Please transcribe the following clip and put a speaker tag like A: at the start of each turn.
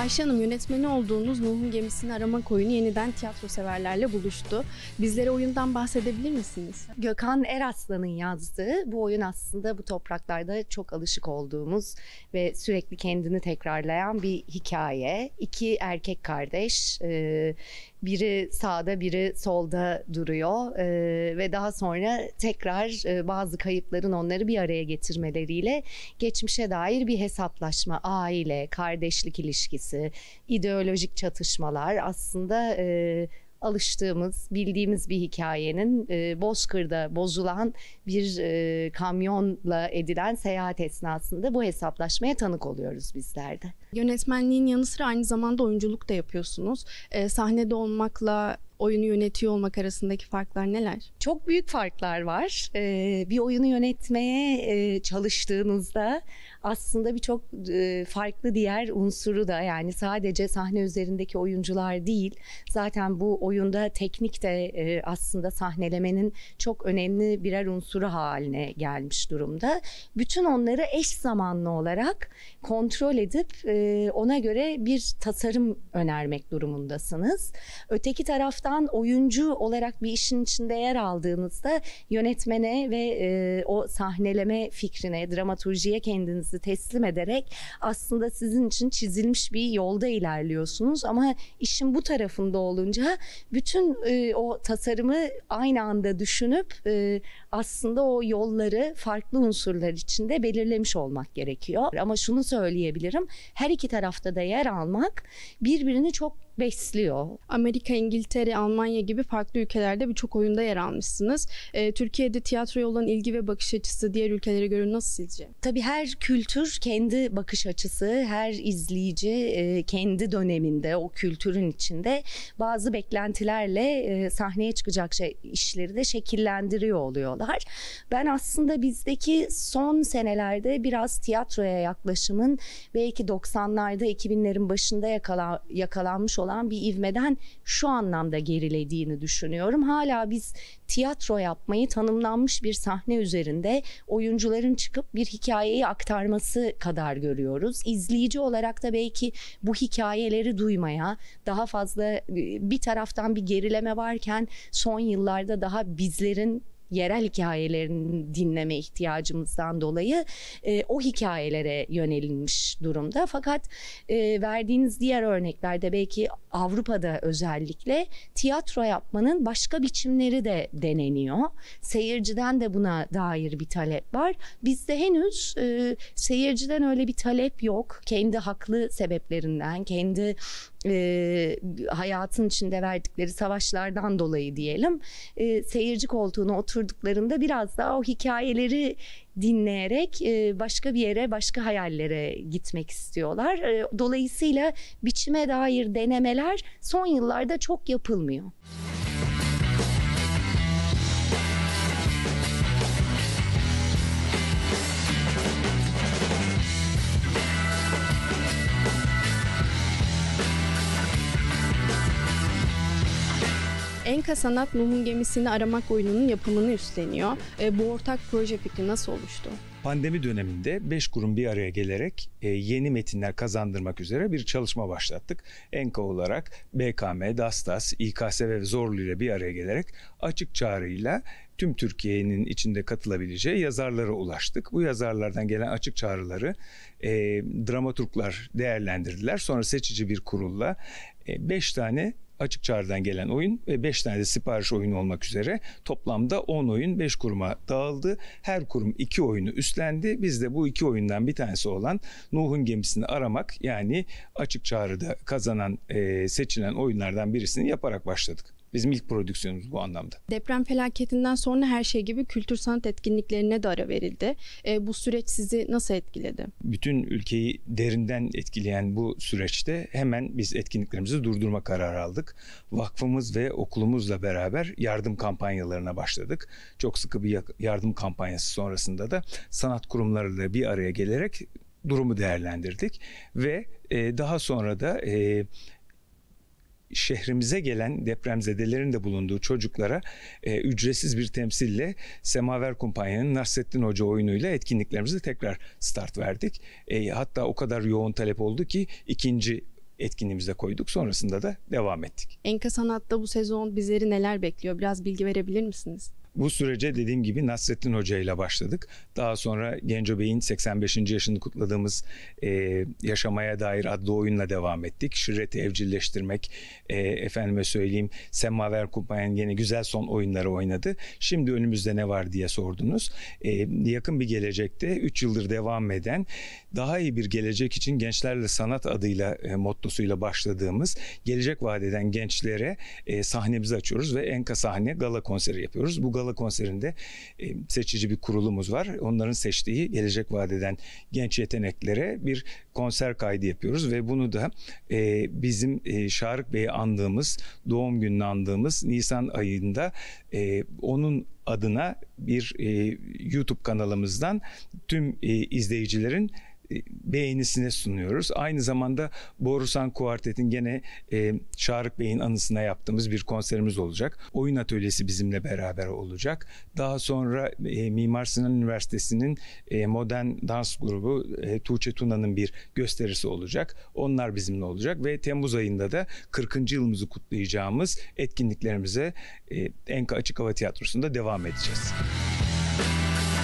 A: Ayşe Hanım yönetmeni olduğunuz Nuh'un Gemisini
B: Aramak oyunu yeniden tiyatro severlerle buluştu. Bizlere oyundan bahsedebilir misiniz? Gökhan Eraslan'ın yazdığı bu oyun aslında bu topraklarda çok alışık olduğumuz ve sürekli kendini tekrarlayan bir hikaye. İki erkek kardeş, e, biri sağda biri solda duruyor e, ve daha sonra tekrar e, bazı kayıpların onları bir araya getirmeleriyle geçmişe dair bir hesaplaşma, aile, kardeşlik ilişkisi meselesi, ideolojik çatışmalar aslında e, alıştığımız, bildiğimiz bir hikayenin e, Bozkır'da bozulan bir e, kamyonla edilen seyahat esnasında bu hesaplaşmaya tanık oluyoruz bizler de. Yönetmenliğin yanı sıra aynı zamanda oyunculuk da yapıyorsunuz.
A: E, sahnede olmakla oyunu yönetiyor olmak arasındaki farklar neler? Çok büyük farklar
B: var. Ee, bir oyunu yönetmeye e, çalıştığınızda aslında birçok e, farklı diğer unsuru da yani sadece sahne üzerindeki oyuncular değil. Zaten bu oyunda teknik de e, aslında sahnelemenin çok önemli birer unsuru haline gelmiş durumda. Bütün onları eş zamanlı olarak kontrol edip e, ona göre bir tasarım önermek durumundasınız. Öteki tarafta baştan oyuncu olarak bir işin içinde yer aldığınızda yönetmene ve e, o sahneleme fikrine, dramaturjiye kendinizi teslim ederek aslında sizin için çizilmiş bir yolda ilerliyorsunuz ama işin bu tarafında olunca bütün e, o tasarımı aynı anda düşünüp e, aslında o yolları farklı unsurlar içinde belirlemiş olmak gerekiyor. Ama şunu söyleyebilirim. Her iki tarafta da yer almak birbirini çok besliyor.
A: Amerika, İngiltere, Almanya gibi farklı ülkelerde birçok oyunda yer almışsınız. E,
B: Türkiye'de tiyatroya olan ilgi ve bakış açısı diğer ülkelere göre nasıl sizce? Tabii her kültür kendi bakış açısı, her izleyici e, kendi döneminde o kültürün içinde bazı beklentilerle e, sahneye çıkacak şey, işleri de şekillendiriyor oluyorlar. Ben aslında bizdeki son senelerde biraz tiyatroya yaklaşımın belki 90'larda 2000'lerin başında yakala, yakalanmış olan bir ivmeden şu anlamda gerilediğini düşünüyorum. Hala biz tiyatro yapmayı tanımlanmış bir sahne üzerinde oyuncuların çıkıp bir hikayeyi aktarması kadar görüyoruz. İzleyici olarak da belki bu hikayeleri duymaya daha fazla bir taraftan bir gerileme varken son yıllarda daha bizlerin yerel hikayelerini dinleme ihtiyacımızdan dolayı e, o hikayelere yönelinmiş durumda. Fakat e, verdiğiniz diğer örneklerde belki Avrupa'da özellikle tiyatro yapmanın başka biçimleri de deneniyor. Seyirciden de buna dair bir talep var. Bizde henüz e, seyirciden öyle bir talep yok. Kendi haklı sebeplerinden, kendi e, hayatın içinde verdikleri savaşlardan dolayı diyelim e, seyirci koltuğuna oturduklarında biraz daha o hikayeleri dinleyerek e, başka bir yere başka hayallere gitmek istiyorlar. E, dolayısıyla biçime dair denemeler son yıllarda çok yapılmıyor.
A: Enka Sanat Nuh'un gemisini aramak oyununun yapımını üstleniyor. E, bu ortak proje fikri nasıl oluştu?
C: Pandemi döneminde 5 kurum bir araya gelerek e, yeni metinler kazandırmak üzere bir çalışma başlattık. Enka olarak BKM, DASTAS, İKS ve Zorlu ile bir araya gelerek açık çağrıyla tüm Türkiye'nin içinde katılabileceği yazarlara ulaştık. Bu yazarlardan gelen açık çağrıları e, dramaturglar değerlendirdiler. Sonra seçici bir kurulla 5 e, tane açık çağrıdan gelen oyun ve 5 tane de sipariş oyunu olmak üzere toplamda 10 oyun 5 kuruma dağıldı. Her kurum 2 oyunu üstlendi. Biz de bu iki oyundan bir tanesi olan Nuh'un gemisini aramak yani açık çağrıda kazanan e, seçilen oyunlardan birisini yaparak başladık. Bizim ilk prodüksiyonumuz bu anlamda.
A: Deprem felaketinden sonra her şey gibi kültür sanat etkinliklerine de ara verildi. E, bu süreç sizi nasıl etkiledi?
C: Bütün ülkeyi derinden etkileyen bu süreçte hemen biz etkinliklerimizi durdurma kararı aldık. Vakfımız ve okulumuzla beraber yardım kampanyalarına başladık. Çok sıkı bir yardım kampanyası sonrasında da sanat kurumlarıyla bir araya gelerek durumu değerlendirdik ve e, daha sonra da e, şehrimize gelen depremzedelerin de bulunduğu çocuklara e, ücretsiz bir temsille Semaver Kumpanya'nın Nasrettin Hoca oyunuyla etkinliklerimizi tekrar start verdik. E, hatta o kadar yoğun talep oldu ki ikinci etkinliğimize koyduk. Sonrasında da devam ettik.
A: Enka Sanat'ta bu sezon bizleri neler bekliyor? Biraz bilgi verebilir misiniz?
C: Bu sürece dediğim gibi Nasrettin Hoca ile başladık. Daha sonra Genco Bey'in 85. yaşını kutladığımız e, Yaşamaya Dair adlı oyunla devam ettik. Şirreti evcilleştirmek, e, efendime söyleyeyim Semaver Kupayen yine güzel son oyunları oynadı. Şimdi önümüzde ne var diye sordunuz. E, yakın bir gelecekte 3 yıldır devam eden daha iyi bir gelecek için gençlerle sanat adıyla e, mottosuyla başladığımız gelecek vaat eden gençlere e, sahnemizi açıyoruz ve Enka Sahne Gala konseri yapıyoruz. Bu gala Gala konserinde e, seçici bir kurulumuz var. Onların seçtiği gelecek vadeden genç yeteneklere bir konser kaydı yapıyoruz ve bunu da e, bizim e, Şarık Bey'i andığımız, doğum gününü andığımız Nisan ayında onun adına bir YouTube kanalımızdan tüm izleyicilerin beğenisine sunuyoruz. Aynı zamanda Borusan Kuartet'in gene e, Şarık Bey'in anısına yaptığımız bir konserimiz olacak. Oyun atölyesi bizimle beraber olacak. Daha sonra e, Mimar Sinan Üniversitesi'nin e, modern dans grubu e, Tuğçe Tuna'nın bir gösterisi olacak. Onlar bizimle olacak ve Temmuz ayında da 40. yılımızı kutlayacağımız etkinliklerimize e, Enka Açık Hava Tiyatrosu'nda devam edeceğiz. Müzik